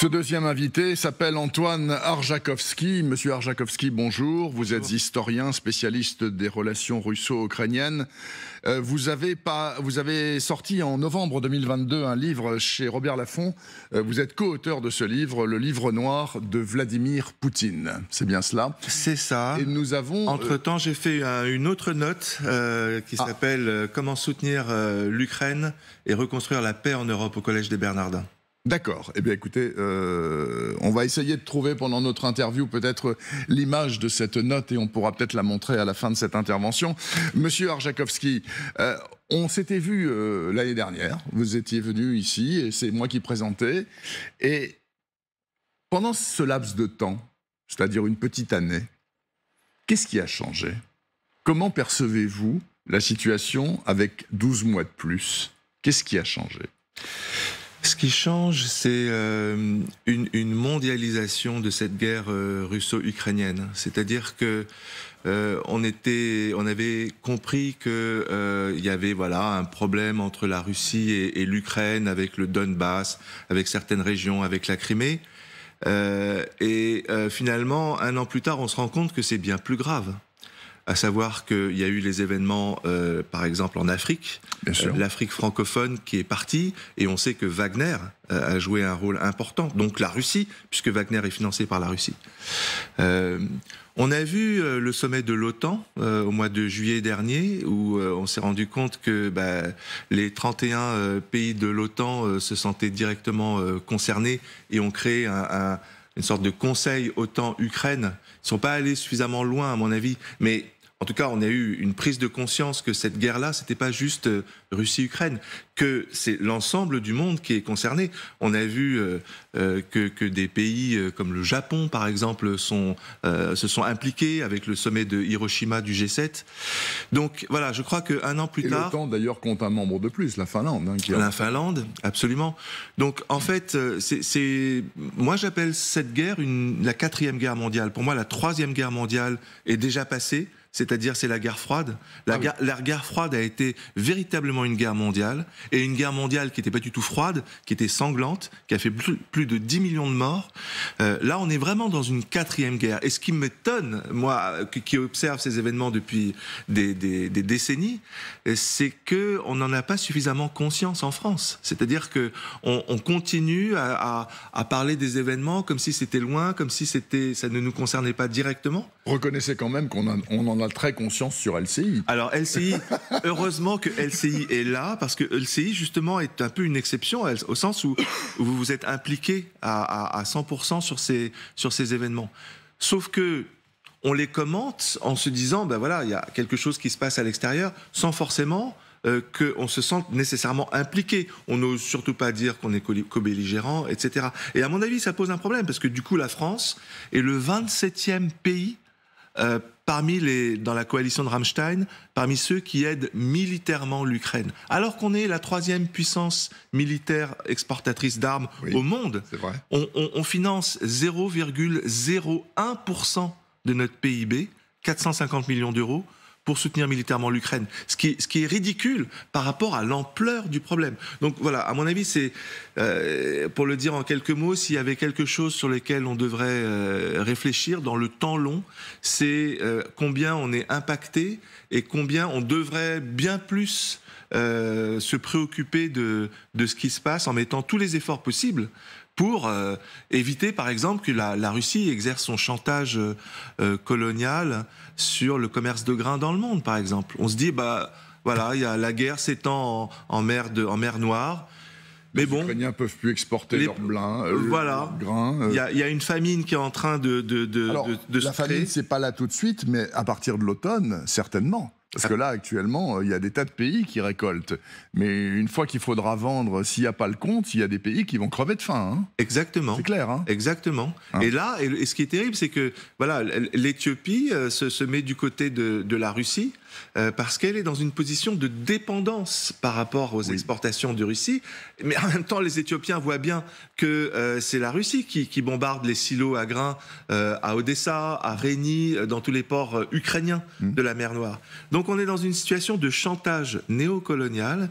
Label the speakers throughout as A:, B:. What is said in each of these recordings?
A: Ce deuxième invité s'appelle Antoine Arjakovski. Monsieur Arjakovski, bonjour. Vous êtes historien, spécialiste des relations russo-ukrainiennes. Euh, vous, avez sorti en novembre 2022 un livre chez Robert Laffont. Euh, vous êtes co-auteur de ce livre, Le Livre Noir de Vladimir Poutine. C'est bien cela
B: C'est ça. Et nous avons. Euh, Entre-temps, j'ai fait une autre note qui ah. s'appelle Comment soutenir l'Ukraine et reconstruire la paix en Europe au Collège des Bernardins.
A: D'accord. Eh bien, écoutez, euh, on va essayer de trouver pendant notre interview peut-être l'image de cette note et on pourra peut-être la montrer à la fin de cette intervention. Monsieur Arjakovski, euh, on s'était vu euh, l'année dernière. Vous étiez venu ici et c'est moi qui présentais. Et pendant ce laps de temps, c'est-à-dire une petite année, qu'est-ce qui a changé Comment percevez-vous la situation avec 12 mois de plus Qu'est-ce qui a changé
B: ce qui change, c'est euh, une, mondialisation de cette guerre euh, russo-ukrainienne. C'est-à-dire que euh, on était, on avait compris qu'il y avait voilà un problème entre la Russie et l'Ukraine, avec le Donbass, avec certaines régions, avec la Crimée. et finalement, un an plus tard, on se rend compte que c'est bien plus grave à savoir qu'il y a eu les événements, euh, par exemple, en Afrique, euh, l'Afrique francophone qui est partie, et on sait que Wagner euh, a joué un rôle important, donc la Russie, puisque Wagner est financé par la Russie. on a vu le sommet de l'OTAN au mois de juillet dernier, où on s'est rendu compte que bah, les 31 pays de l'OTAN se sentaient directement concernés et ont créé un, une sorte de conseil OTAN-Ukraine. Ils ne sont pas allés suffisamment loin, à mon avis, mais en tout cas, on a eu une prise de conscience que cette guerre-là, c'était pas juste euh, Russie-Ukraine, que c'est l'ensemble du monde qui est concerné. On a vu euh, euh, que, que, des pays comme le Japon, par exemple, sont, se sont impliqués avec le sommet de Hiroshima du G7. Donc voilà, je crois qu'un an plus Et tard. L'OTAN d'ailleurs compte un membre de plus, la Finlande. Hein, qui La Finlande, absolument. Donc en fait, c'est moi j'appelle cette guerre une, la quatrième guerre mondiale. Pour moi, la troisième guerre mondiale est déjà passée c'est-à-dire c'est la guerre froide. La, ah guerre, la, guerre, froide a été véritablement une guerre mondiale, et une guerre mondiale qui n'était pas du tout froide, qui était sanglante, qui a fait plus, de 10 millions de morts. Euh, là, on est vraiment dans une quatrième guerre. Et ce qui m'étonne, moi, qui observe ces événements depuis des, décennies, euh, c'est que on n'en a pas suffisamment conscience en France. C'est-à-dire que on, continue à, parler des événements comme si c'était loin, comme si c'était, ça ne nous concernait pas directement. Reconnaissez quand même qu'on on en on a très conscience sur LCI. Alors LCI, heureusement que LCI est là, parce que LCI justement est un peu une exception, au sens où vous vous êtes impliqué à, 100% sur ces, sur ces événements. Sauf que on les commente en se disant, ben voilà, il y a quelque chose qui se passe à l'extérieur, sans forcément euh, que qu'on se sente nécessairement impliqué. On n'ose surtout pas dire qu'on est co-belligérant, etc. Et à mon avis, ça pose un problème, parce que du coup, la France est le 27e pays euh, parmi les, dans la coalition de Rammstein, parmi ceux qui aident militairement l'Ukraine. Alors qu'on est la troisième puissance militaire exportatrice d'armes au monde, on finance 0,01% de notre PIB, 450 millions d'euros, pour soutenir militairement l'Ukraine, ce qui, ce qui est ridicule par rapport à l'ampleur du problème. Donc voilà, à mon avis, c'est, euh, pour le dire en quelques mots, s'il y avait quelque chose sur lequel on devrait euh, réfléchir dans le temps long, c'est euh, combien on est impacté et combien on devrait bien plus se préoccuper de, de ce qui se passe en mettant tous les efforts possibles pour euh, éviter, par exemple, que la, la Russie exerce son chantage euh, euh, colonial sur le commerce de grains dans le monde, par exemple. On se dit, bah voilà, y a, la guerre s'étend en, en, mer de, en mer Noire. Mais bon... les bon, Ukrainiens peuvent plus exporter les, leur voilà. Leur grain. Il y, a une famine qui est en train de de,
A: de, la famine, c'est pas là tout de suite, mais à partir de l'automne, certainement. Parce que là, actuellement, euh, il y a des tas de pays qui récoltent. Mais une fois qu'il faudra vendre, s'il n'y a pas le compte, il y a des
B: pays qui vont crever de faim. Hein. Exactement. C'est clair. Hein. Exactement. Hein. et là, ce qui est terrible, c'est que voilà, l'Éthiopie euh, se, met du côté de la Russie. Euh, parce qu'elle est dans une position de dépendance par rapport aux exportations de Russie. Mais en même temps, les Éthiopiens voient bien que euh, c'est la Russie qui, bombarde les silos à grains euh, à Odessa, à Rény, dans tous les ports ukrainiens mm. de la mer Noire. Donc on est dans une situation de chantage néocolonial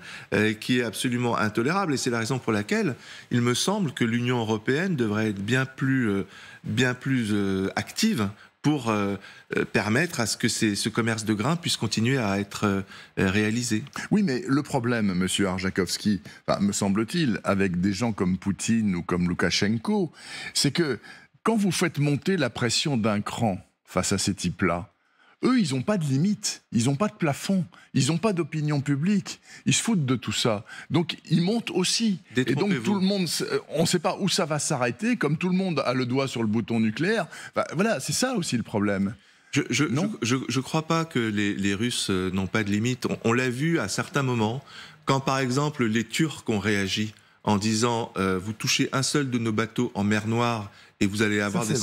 B: qui est absolument intolérable. Et c'est la raison pour laquelle il me semble que l'Union européenne devrait être bien bien plus active pour euh, euh, permettre à ce que ce commerce de grains puisse continuer à être euh, réalisé. Oui, mais le problème, Monsieur Arjakovsky, me semble-t-il, avec des gens
A: comme Poutine ou comme Loukachenko, c'est que quand vous faites monter la pression d'un cran face à ces types-là, eux, ils n'ont pas de limite, ils n'ont pas de plafond, ils n'ont pas d'opinion publique, ils se foutent de tout ça. Donc ils montent aussi. Et donc tout le monde, on ne sait pas où ça va s'arrêter, comme tout le monde a le doigt sur le bouton nucléaire. Bah, voilà, c'est
B: ça aussi le problème. Je ne crois pas que les, Russes euh, n'ont pas de limite. on l'a vu à certains moments, quand par exemple les Turcs ont réagi en disant euh, vous touchez un seul de nos bateaux en mer Noire et vous allez avoir des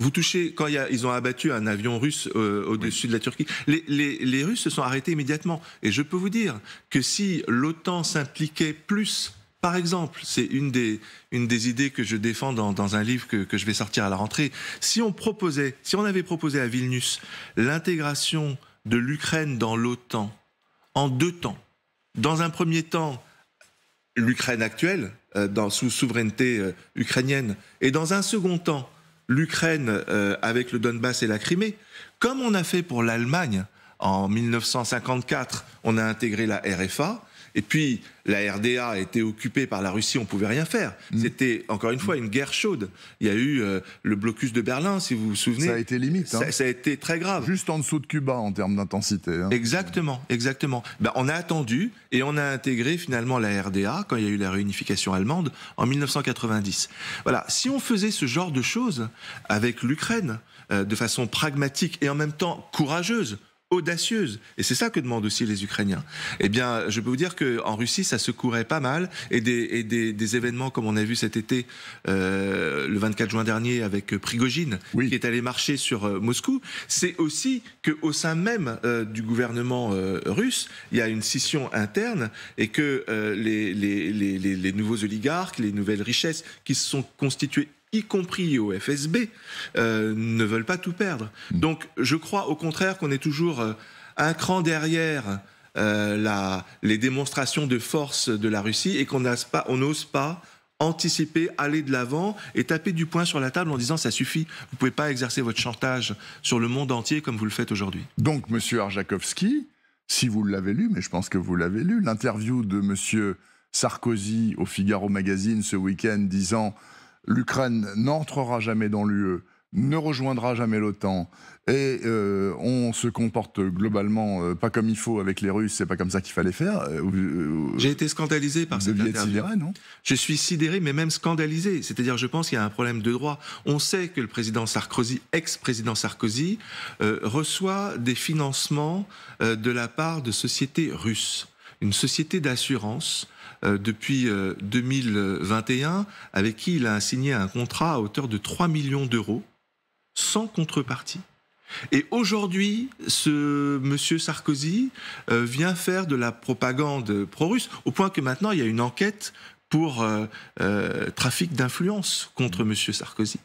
B: Vous touchez quand ils ont abattu un avion russe euh, au-dessus de la Turquie. Les, Russes se sont arrêtés immédiatement. Et je peux vous dire que si l'OTAN s'impliquait plus, par exemple, c'est une des, idées que je défends dans, un livre que, je vais sortir à la rentrée. Si on proposait, si on avait proposé à Vilnius l'intégration de l'Ukraine dans l'OTAN en deux temps, dans un premier temps, l'Ukraine actuelle, euh, dans, sous souveraineté euh, ukrainienne, et dans un second temps, l'Ukraine euh, avec le Donbass et la Crimée, comme on a fait pour l'Allemagne en 1954, on a intégré la RFA, et puis, la RDA a été occupée par la Russie, on ne pouvait rien faire. Mm. C'était, encore une fois, une guerre chaude. Il y a eu euh, le blocus de Berlin, si vous vous souvenez. Ça a été limite. Hein. Ça, a été très grave. Juste en dessous de Cuba en termes d'intensité. Hein. Exactement, exactement. Ben, on a attendu et on a intégré finalement la RDA quand il y a eu la réunification allemande en 1990. Voilà, si on faisait ce genre de choses avec l'Ukraine euh, de façon pragmatique et en même temps courageuse, audacieuse. Et c'est ça que demandent aussi les Ukrainiens. Eh bien, je peux vous dire qu'en Russie, ça se courait pas mal. Et des, des, événements comme on a vu cet été, euh, le 24 juin dernier, avec Prigogine, qui est allé marcher sur euh, Moscou, c'est aussi qu'au sein même euh, du gouvernement russe, il y a une scission interne et que les, les, les, les nouveaux oligarques, les nouvelles richesses qui se sont constituées y compris au FSB, euh, ne veulent pas tout perdre. Mm. Donc je crois au contraire qu'on est toujours euh, un cran derrière euh, les démonstrations de force de la Russie et qu'on n'ose pas, pas anticiper, aller de l'avant et taper du poing sur la table en disant ça suffit, vous ne pouvez pas exercer votre chantage sur le monde entier comme vous le faites aujourd'hui. Donc, monsieur Arjakovsky si vous
A: l'avez lu, mais je pense que vous l'avez lu, l'interview de M. Sarkozy au Figaro Magazine ce week-end disant l'Ukraine n'entrera jamais dans l'UE, ne rejoindra jamais l'OTAN et euh, on se comporte globalement euh, pas comme il faut avec les Russes, c'est pas comme ça qu'il fallait faire. Euh, J'ai été scandalisé
B: par cette interview. Sidéré, non je suis sidéré, mais même scandalisé. C'est-à-dire, je pense qu'il y a un problème de droit. On sait que le président Sarkozy, ex-président Sarkozy, reçoit des financements de la part de sociétés russes, une société d'assurance euh, depuis 2021, euh, avec qui il a signé un contrat à hauteur de 3 millions d'euros, sans contrepartie. Et aujourd'hui, ce monsieur Sarkozy euh, vient faire de la propagande pro-russe, au point que maintenant, il y a une enquête pour trafic d'influence contre monsieur Sarkozy.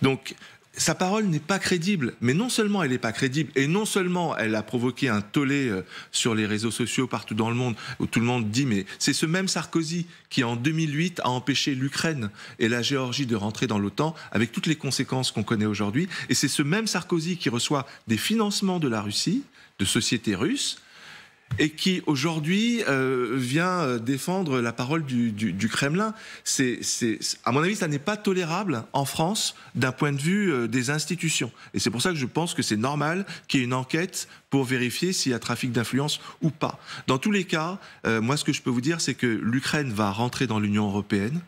B: Donc, sa parole n'est pas crédible. Mais non seulement elle n'est pas crédible, et non seulement elle a provoqué un tollé euh, sur les réseaux sociaux partout dans le monde, où tout le monde dit, mais c'est ce même Sarkozy qui, en 2008, a empêché l'Ukraine et la Géorgie de rentrer dans l'OTAN, avec toutes les conséquences qu'on connaît aujourd'hui. Et c'est ce même Sarkozy qui reçoit des financements de la Russie, de sociétés russes, et qui aujourd'hui euh, vient euh, défendre la parole du, Kremlin. C'est, à mon avis, ça n'est pas tolérable en France d'un point de vue euh, des institutions. Et c'est pour ça que je pense que c'est normal qu'il y ait une enquête pour vérifier s'il y a trafic d'influence ou pas. Dans tous les cas, moi, ce que je peux vous dire, c'est que l'Ukraine va rentrer dans l'Union européenne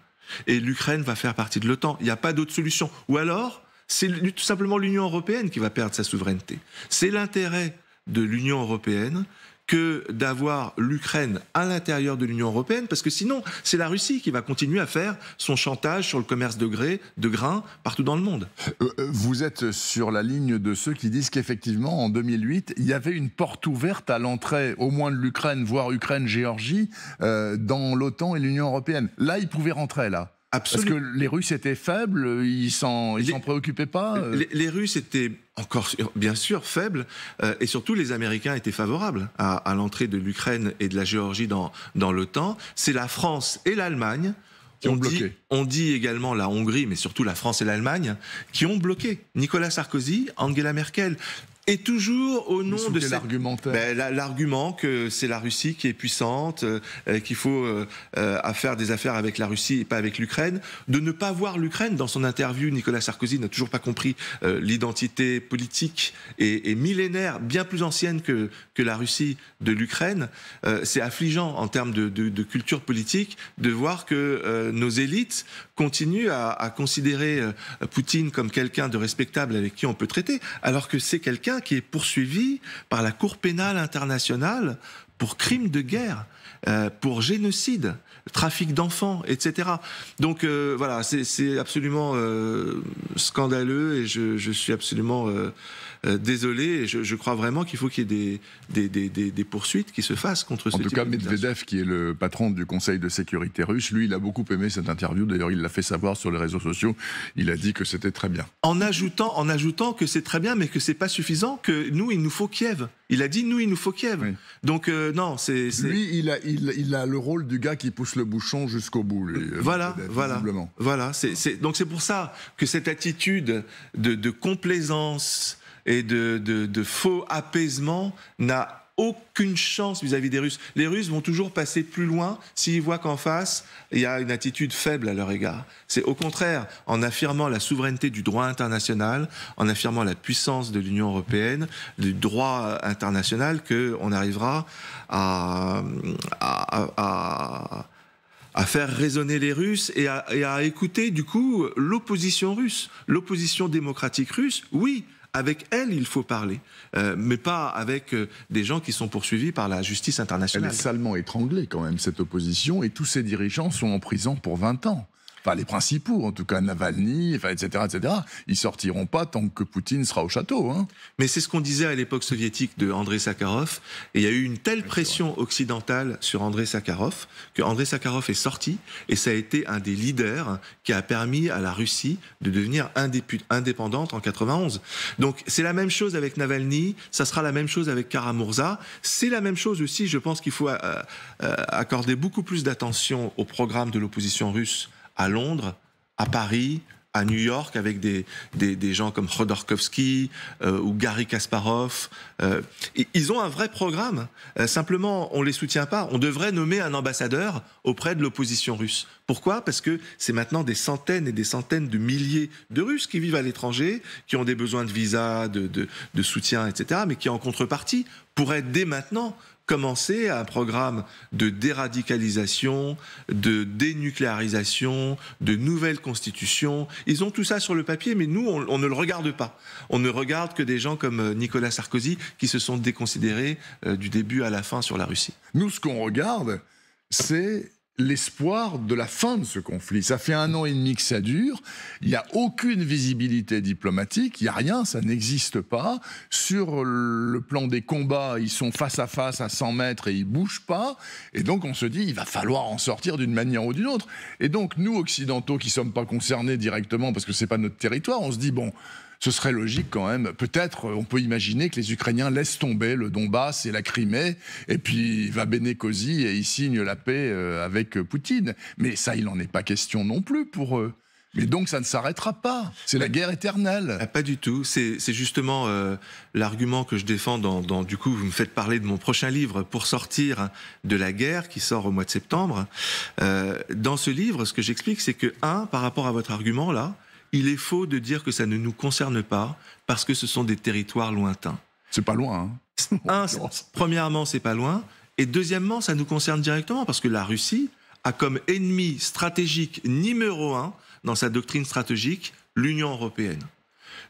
B: et l'Ukraine va faire partie de l'OTAN. Il n'y a pas d'autre solution. Ou alors, c'est tout simplement l'Union européenne qui va perdre sa souveraineté. C'est l'intérêt de l'Union européenne que d'avoir l'Ukraine à l'intérieur de l'Union européenne, parce que sinon, c'est la Russie qui va continuer à faire son chantage sur le commerce de, de grains partout dans le monde. Euh, euh, vous êtes sur
A: la ligne de ceux qui disent qu'effectivement, en 2008, il y avait une porte ouverte à l'entrée, au moins de l'Ukraine, voire Ukraine-Géorgie, euh, dans l'OTAN et l'Union européenne. Là, ils pouvaient rentrer,
B: là. Parce que les Russes étaient faibles, ils s'en s'en préoccupaient pas. Euh. Les, Russes étaient encore bien sûr faibles, euh, et surtout les Américains étaient favorables à, l'entrée de l'Ukraine et de la Géorgie dans dans l'OTAN. C'est la France et l'Allemagne qui ont bloqué. on dit, également la Hongrie, mais surtout la France et l'Allemagne, qui ont bloqué Nicolas Sarkozy, Angela Merkel. Et toujours au nom de cet ben, l'argument que c'est la Russie qui est puissante, euh, qu'il faut euh, euh faire des affaires avec la Russie et pas avec l'Ukraine, de ne pas voir l'Ukraine dans son interview, Nicolas Sarkozy n'a toujours pas compris euh, l'identité politique et, et, millénaire, bien plus ancienne que, que la Russie de l'Ukraine. c'est affligeant en termes de, de, de, culture politique de voir que nos élites continuent à, à considérer Poutine comme quelqu'un de respectable avec qui on peut traiter, alors que c'est quelqu'un qui est poursuivi par la Cour pénale internationale pour crimes de guerre, euh, pour génocide, trafic d'enfants, etc. Donc euh, voilà, c'est absolument euh, scandaleux et je suis absolument euh, désolé, je, crois vraiment qu'il faut qu'il y ait des, des, poursuites qui se
A: fassent contre ce En tout cas, Medvedev, qui est le patron du Conseil de sécurité russe, lui, il a beaucoup aimé cette interview. D'ailleurs, il l'a fait savoir sur les réseaux sociaux. Il a dit que c'était très bien.
B: En ajoutant, en ajoutant que c'est très bien, mais que c'est pas suffisant, que nous, il nous faut Kiev. Il a dit, nous, il nous faut Kiev. Donc, euh, non, c'est. Lui, il a, il, a le rôle du gars qui pousse le bouchon jusqu'au bout, lui. Euh, voilà, voilà. Voilà. donc, c'est pour ça que cette attitude de, de complaisance, et de, faux apaisement n'a aucune chance vis-à-vis des Russes. Les Russes vont toujours passer plus loin s'ils voient qu'en face, il y a une attitude faible à leur égard. C'est au contraire, en affirmant la souveraineté du droit international, en affirmant la puissance de l'Union européenne, du droit international, qu'on arrivera à, faire raisonner les Russes et à écouter, du coup, l'opposition russe, l'opposition démocratique russe, oui, avec elle, il faut parler, euh, mais pas avec euh, des gens qui sont poursuivis par la justice internationale. Elle est
A: salement étranglée quand même, cette opposition, et tous ces dirigeants sont en prison pour 20 ans enfin les principaux, en tout cas Navalny, enfin, etc., etc., ils sortiront pas tant que Poutine sera
B: au château. Hein. Mais c'est ce qu'on disait à l'époque soviétique de André Sakharov, et il y a eu une telle pression occidentale sur André Sakharov que André Sakharov est sorti, et ça a été un des leaders qui a permis à la Russie de devenir indépendante en 91. Donc c'est la même chose avec Navalny, ça sera la même chose avec Karamurza, c'est la même chose aussi, je pense qu'il faut euh, euh, accorder beaucoup plus d'attention au programme de l'opposition russe à Londres, à Paris, à New York avec des, des, gens comme Khodorkovsky euh, ou Gary Kasparov. Euh, ils ont un vrai programme. Euh, simplement, on ne les soutient pas. On devrait nommer un ambassadeur auprès de l'opposition russe. Pourquoi Parce que c'est maintenant des centaines et des centaines de milliers de Russes qui vivent à l'étranger, qui ont des besoins de visa, de soutien, etc., mais qui en contrepartie pourraient dès maintenant commencer un programme de déradicalisation, de dénucléarisation, de nouvelle constitution. Ils ont tout ça sur le papier, mais nous, on, ne le regarde pas. On ne regarde que des gens comme euh, Nicolas Sarkozy qui se sont déconsidérés euh, du début à la fin sur la Russie. Nous, ce qu'on regarde, c'est l'espoir de la fin de ce conflit. Ça
A: fait un an et demi que ça dure, il n'y a aucune visibilité diplomatique, il n'y a rien, ça n'existe pas. Sur le plan des combats, ils sont face à face à 100 mètres et ils bougent pas. Et donc on se dit, il va falloir en sortir d'une manière ou d'une autre. Et donc nous, occidentaux, qui ne sommes pas concernés directement parce que ce n'est pas notre territoire, on se dit, bon, ce serait logique quand même. Peut-être euh, on peut imaginer que les Ukrainiens laissent tomber le Donbass et la Crimée, et puis va Benekozy et il signe la paix euh, avec euh, Poutine. Mais ça, il n'en est pas question non
B: plus pour eux. Mais donc ça ne s'arrêtera pas. C'est la guerre éternelle. Ah, pas du tout. C'est justement l'argument que je défends dans, Du coup, vous me faites parler de mon prochain livre, Pour sortir de la guerre, qui sort au mois de septembre. dans ce livre, ce que j'explique, c'est que, un, par rapport à votre argument là, il est faux de dire que ça ne nous concerne pas parce que ce sont des territoires lointains. C'est pas loin. Hein. premièrement, c'est pas loin. Et deuxièmement, ça nous concerne directement parce que la Russie a comme ennemi stratégique numéro un dans sa doctrine stratégique l'Union européenne.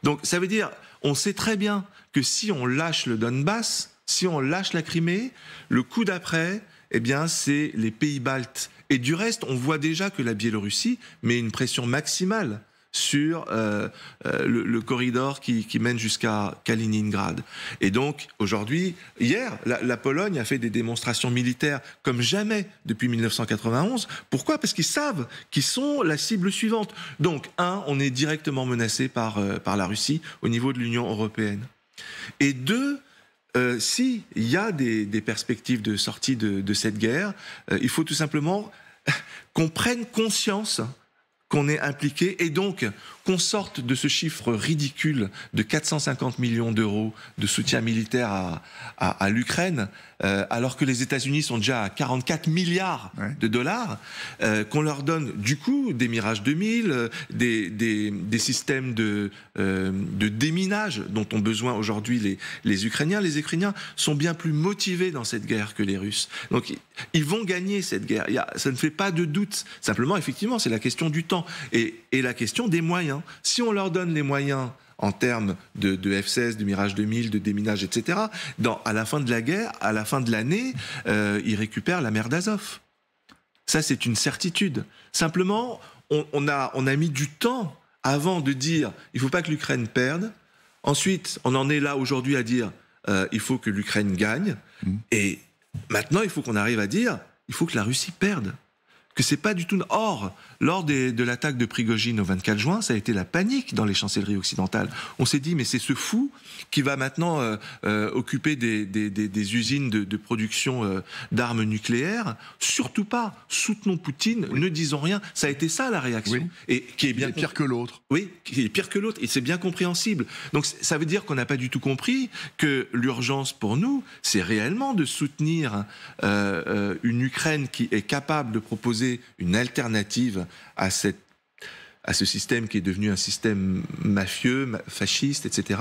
B: Donc ça veut dire, on sait très bien que si on lâche le Donbass, si on lâche la Crimée, le coup d'après, eh bien, c'est les pays baltes. Et du reste, on voit déjà que la Biélorussie met une pression maximale sur euh, euh, le, corridor qui, mène jusqu'à Kaliningrad. Et donc, aujourd'hui, hier, la, Pologne a fait des démonstrations militaires comme jamais depuis 1991. Pourquoi Parce qu'ils savent qu'ils sont la cible suivante. Donc, un, on est directement menacé euh, par, la Russie au niveau de l'Union européenne. Et deux, euh, si il y a des, perspectives de sortie de, cette guerre, il faut tout simplement qu'on prenne conscience qu'on est impliqué et donc qu'on sorte de ce chiffre ridicule de 450 millions d'euros de soutien militaire à, à l'Ukraine euh, alors que les États-Unis sont déjà à 44 milliards de dollars, euh, qu'on leur donne du coup des Mirage 2000, euh, des, systèmes de, de déminage dont ont besoin aujourd'hui les, les Ukrainiens. Les Ukrainiens sont bien plus motivés dans cette guerre que les Russes. Donc ils vont gagner cette guerre. ça ne fait pas de doute. Simplement, effectivement, c'est la question du temps et la question des moyens. Si on leur donne les moyens en termes de, de F-16, du Mirage 2000, de déminage, etc. Dans, à la fin de la guerre, à la fin de l'année, euh, ils récupèrent la mer d'Azov. Ça, c'est une certitude. Simplement, on, a, mis du temps avant de dire il ne faut pas que l'Ukraine perde. Ensuite, on en est là aujourd'hui à dire euh, il faut que l'Ukraine gagne. Mmh. Et maintenant, il faut qu'on arrive à dire il faut que la Russie perde que c'est pas du tout. Or, lors de l'attaque de Prigogine au 24 juin, ça a été la panique dans les chancelleries occidentales. On s'est dit, mais c'est ce fou qui va maintenant euh, euh, occuper des, des, des, usines de, production euh, d'armes nucléaires. Surtout pas. Soutenons Poutine, ne disons rien. Ça a été ça la réaction. Et qui est bien. pire que l'autre. Oui, qui est pire que l'autre. Et c'est bien compréhensible. Donc ça veut dire qu'on n'a pas du tout compris que l'urgence pour nous, c'est réellement de soutenir une Ukraine qui est capable de proposer une alternative à cette à ce système qui est devenu un système mafieux, fasciste, etc.,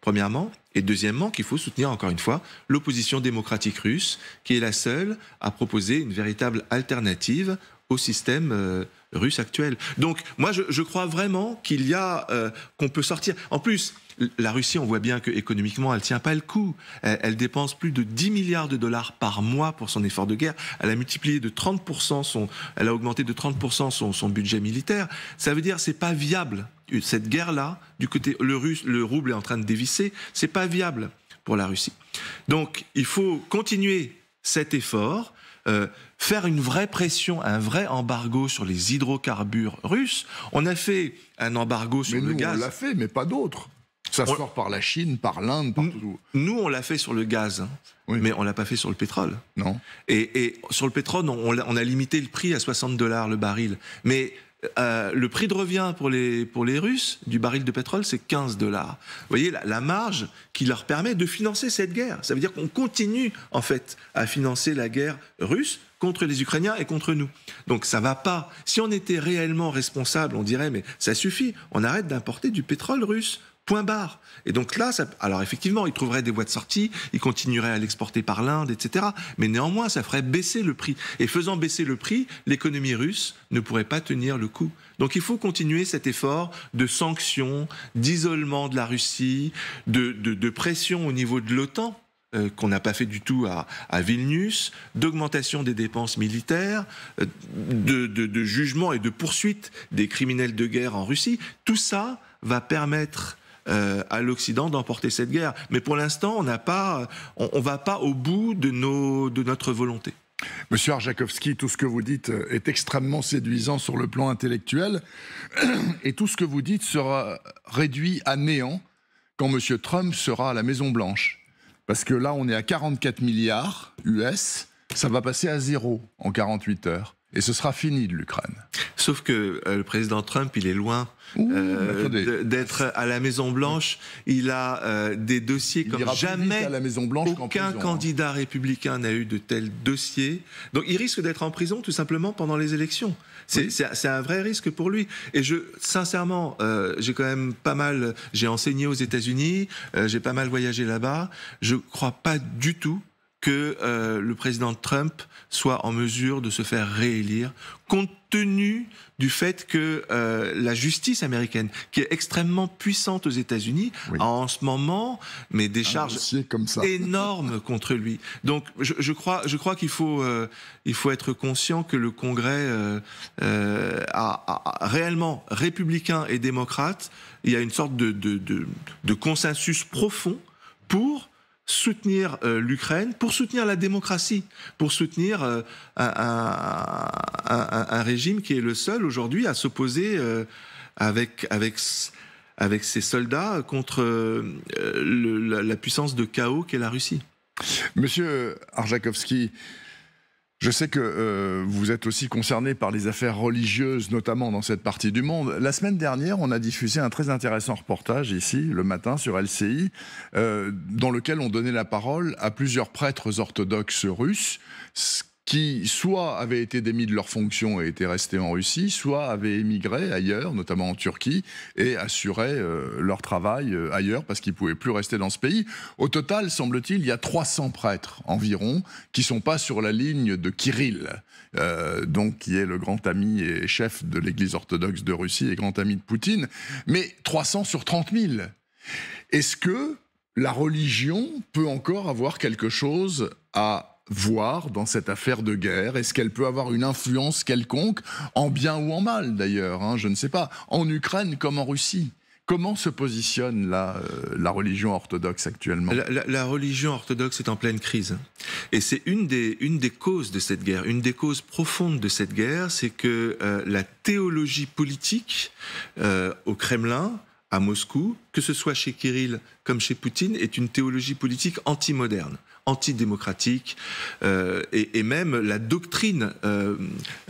B: premièrement. Et deuxièmement, qu'il faut soutenir encore une fois l'opposition démocratique russe, qui est la seule à proposer une véritable alternative au système euh, russe actuel. Donc moi, je, crois vraiment qu'il y a, euh, qu'on peut sortir. En plus, la Russie, on voit bien que économiquement, elle tient pas le coup. Elle, dépense plus de 10 milliards de dollars par mois pour son effort de guerre. Elle a multiplié de 30 son, elle a augmenté de 30 son, budget militaire. Ça veut dire c'est pas viable. Cette guerre-là, du côté le russe, le rouble est en train de dévisser. C'est pas viable pour la Russie. Donc, il faut continuer cet effort. Euh, faire une vraie pression, un vrai embargo sur les hydrocarbures russes. On a fait un embargo sur le nous, gaz. On l'a fait, mais pas d'autres. Ça sort par la Chine, par l'Inde, tout. Nous, on l'a fait sur le gaz, mais on l'a pas fait sur le pétrole. Non. Et, sur le pétrole, on, a limité le prix à 60 dollars le baril. Mais euh, le prix de revient pour les, pour les Russes du baril de pétrole, c'est 15 dollars. Vous voyez, la, la, marge qui leur permet de financer cette guerre. Ça veut dire qu'on continue, en fait, à financer la guerre russe contre les Ukrainiens et contre nous. Donc ça va pas. Si on était réellement responsable, on dirait, mais ça suffit, on arrête d'importer du pétrole russe. Point barre. Et donc là, ça, alors effectivement, ils trouveraient des voies de sortie, ils continueraient à l'exporter par l'Inde, etc. Mais néanmoins, ça ferait baisser le prix. Et faisant baisser le prix, l'économie russe ne pourrait pas tenir le coup. Donc il faut continuer cet effort de sanctions, d'isolement de la Russie, de, pression au niveau de l'OTAN. Euh, qu'on n'a pas fait du tout à, Vilnius, d'augmentation des dépenses militaires, euh, de, de, de jugement et de poursuite des criminels de guerre en Russie, tout ça va permettre euh, à l'Occident d'emporter cette guerre. Mais pour l'instant, on n'a pas, on, va pas au bout de nos, de notre volonté. Monsieur Arjakovski, tout ce que vous dites euh, est extrêmement séduisant sur le plan
A: intellectuel, et tout ce que vous dites sera réduit à néant quand Monsieur Trump sera à la Maison Blanche, parce que là, on est à 44 milliards US, ça va passer à zéro en 48 heures et ce sera fini de l'Ukraine.
B: Sauf que euh, le président Trump, il est loin euh, d'être à la Maison Blanche. Il a euh, des dossiers comme jamais. aucun hein. candidat républicain n'a eu de tels dossiers. Donc il risque d'être en prison tout simplement pendant les élections. C'est un vrai risque pour lui. Et je, sincèrement, j'ai quand même pas mal. J'ai enseigné aux États-Unis, j'ai pas mal voyagé là-bas. Je crois pas du tout que euh, le président Trump soit en mesure de se faire réélire, compte tenu du fait que euh, la justice américaine, qui est extrêmement puissante aux États-Unis, a en ce moment mais des charges énormes contre lui. Donc, je, crois, je crois qu'il faut, euh, il faut être conscient que le Congrès a, réellement républicain et démocrate. Il y a une sorte de, de, de, de consensus profond pour soutenir euh, l'Ukraine, pour soutenir la démocratie, pour soutenir euh, un, régime qui est le seul aujourd'hui à s'opposer euh, avec, avec, avec ses soldats contre la, puissance de chaos qu'est la Russie. Monsieur
A: je sais que euh, vous êtes aussi concerné par les affaires religieuses, notamment dans cette partie du monde. La semaine dernière, on a diffusé un très intéressant reportage ici, le matin, sur LCI, euh, dans lequel on donnait la parole à plusieurs prêtres orthodoxes russes, qui soit avaient été démis de leurs fonctions et étaient restés en Russie, soit avaient émigré ailleurs, notamment en Turquie, et assuraient euh, leur travail euh, ailleurs parce qu'ils ne pouvaient plus rester dans ce pays. Au total, semble-t-il, il y a 300 prêtres environ qui ne sont pas sur la ligne de Kirill, euh, donc qui est le grand ami et chef de l'Église orthodoxe de Russie et grand ami de Poutine, mais 300 sur 30 000. Est-ce que la religion peut encore avoir quelque chose à voir dans cette affaire de guerre Est-ce qu'elle peut avoir une influence quelconque, en bien ou en mal d'ailleurs, hein, je ne sais pas, en Ukraine comme en Russie Comment se positionne la, euh, religion orthodoxe actuellement
B: la, religion orthodoxe est en pleine crise. Et c'est une des, causes de cette guerre, une des causes profondes de cette guerre, c'est que euh, la théologie politique euh, au Kremlin, à Moscou, que ce soit chez Kirill comme chez Poutine, est une théologie politique anti-moderne, antidémocratique euh, et, même la doctrine euh,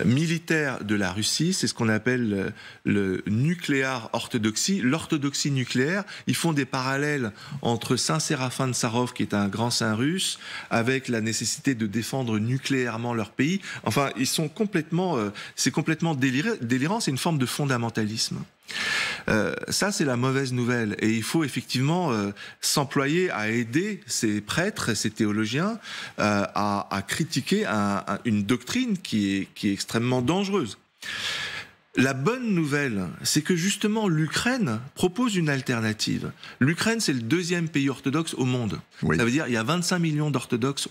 B: militaire de la Russie, c'est ce qu'on appelle le, nucléaire orthodoxie, l'orthodoxie nucléaire. Ils font des parallèles entre Saint Séraphin de Sarov, qui est un grand saint russe, avec la nécessité de défendre nucléairement leur pays. Enfin, ils sont complètement, euh, c'est complètement délirant, c'est une forme de fondamentalisme. Euh, ça, c'est la mauvaise nouvelle. Et il faut effectivement euh, s'employer à aider ces prêtres, ces théologiens euh, à, critiquer une doctrine qui est, extrêmement dangereuse. La bonne nouvelle, c'est que justement l'Ukraine propose une alternative. L'Ukraine, c'est le deuxième pays orthodoxe au monde. Ça veut dire il y a 25 millions d'orthodoxes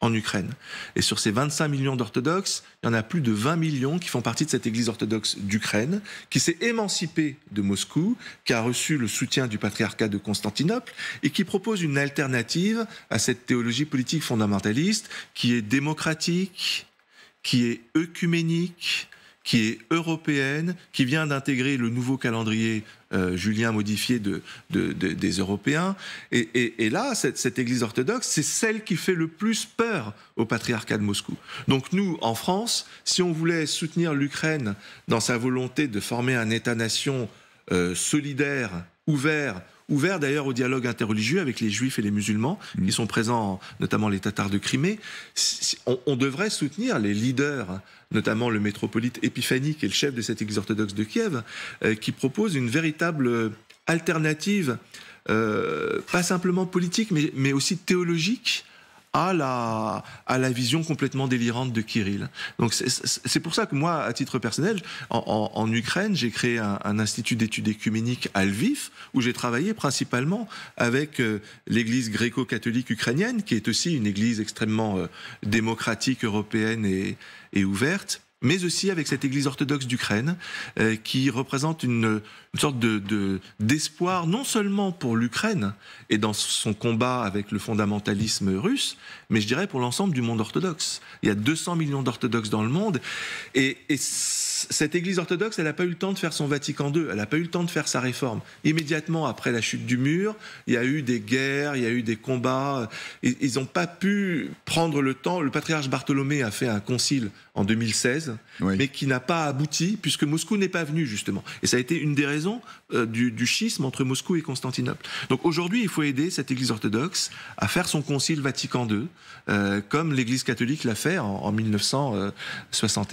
B: en Ukraine. Et sur ces 25 millions d'orthodoxes, il y en a plus de 20 millions qui font partie de cette Église orthodoxe d'Ukraine, qui s'est émancipée de Moscou, qui a reçu le soutien du patriarcat de Constantinople, et qui propose une alternative à cette théologie politique fondamentaliste qui est démocratique, qui est œcuménique, qui est européenne, qui vient d'intégrer le nouveau calendrier euh, julien modifié des Européens. Et, là, cette, Église orthodoxe, c'est celle qui fait le plus peur au patriarcat de Moscou. Donc nous, en France, si on voulait soutenir l'Ukraine dans sa volonté de former un État-nation euh, solidaire, ouvert, ouvert d'ailleurs au dialogue interreligieux avec les juifs et les musulmans mmh. qui sont présents, notamment les Tatars de Crimée. on devrait soutenir les leaders notamment le métropolite Épiphanie, qui est le chef de cette Église orthodoxe de Kiev, euh, qui propose une véritable euh, alternative, euh, pas simplement politique, mais, mais aussi théologique, à la, à la vision complètement délirante de Kirill. Donc c'est pour ça que moi, à titre personnel, en, Ukraine, j'ai créé un, institut d'études écuméniques à Lviv, où j'ai travaillé principalement avec euh, l'église gréco-catholique ukrainienne, qui est aussi une église extrêmement euh, démocratique, européenne et, et ouverte mais aussi avec cette Église orthodoxe d'Ukraine, euh, qui représente une, sorte de d'espoir non seulement pour l'Ukraine et dans son combat avec le fondamentalisme russe, mais je dirais pour l'ensemble du monde orthodoxe. Il y a 200 millions d'orthodoxes dans le monde, et, et cette Église orthodoxe, elle n'a pas eu le temps de faire son Vatican II, elle n'a pas eu le temps de faire sa réforme. Immédiatement après la chute du mur, il y a eu des guerres, il y a eu des combats. Euh, ils n'ont pas pu prendre le temps. Le patriarche Bartholomé a fait un concile en 2016, mais qui n'a pas abouti puisque Moscou n'est pas venu justement. Et ça a été une des raisons euh, du, schisme entre Moscou et Constantinople. Donc aujourd'hui, il faut aider cette Église orthodoxe à faire son concile Vatican II, euh, comme l'Église catholique l'a fait en 1961-64.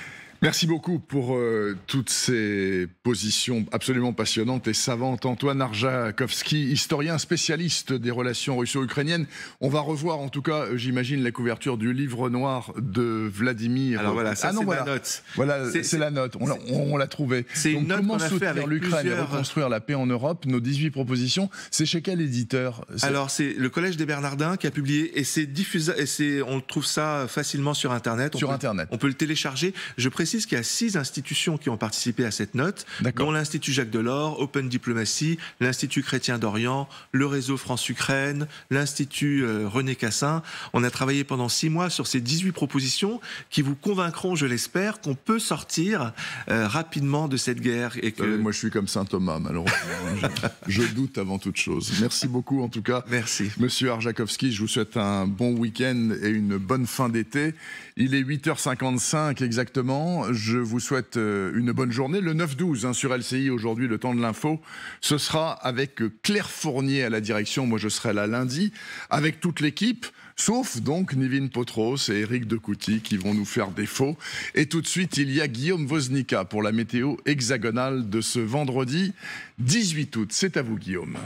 B: Merci beaucoup pour
A: euh, toutes ces positions absolument passionnantes et savantes. Antoine Arjakovski, historien spécialiste des relations russo-ukrainiennes. On va revoir, en tout cas, euh, j'imagine, la couverture du livre noir de Vladimir. Alors voilà, ça, ah c'est la note. Voilà, c'est la note. On, l'a
B: trouvée. C'est une note comment soutenir l'Ukraine et euh, reconstruire
A: la paix en Europe Nos 18 propositions. C'est chez quel éditeur Alors
B: c'est le Collège des Bernardins qui a publié et c'est diffusé. on trouve ça facilement sur Internet. On sur Internet. On peut le télécharger. Je précise il qu'il y a six institutions qui ont participé à cette note, dont l'Institut Jacques Delors, Open Diplomacy, l'Institut Chrétien d'Orient, le réseau France-Ukraine, l'Institut euh, René Cassin. On a travaillé pendant six mois sur ces 18 propositions qui vous convaincront, je l'espère, qu'on peut sortir euh, rapidement de cette guerre. Et que... Euh, moi, je suis comme Saint Thomas, malheureusement. je, je, doute avant
A: toute chose. Merci beaucoup, en tout cas. Merci. Monsieur Arjakovski, je vous souhaite un bon week-end et une bonne fin d'été. Il est 8h55 exactement. Je vous souhaite euh, une bonne journée. Le 9-12 hein, sur LCI aujourd'hui, le temps de l'info, ce sera avec Claire Fournier à la direction. Moi, je serai là lundi avec toute l'équipe. Sauf donc Nivine Potros et Eric Decouty qui vont nous faire défaut. Et tout de suite, il y a Guillaume Voznica pour la météo hexagonale de ce vendredi 18 août. C'est à vous, Guillaume.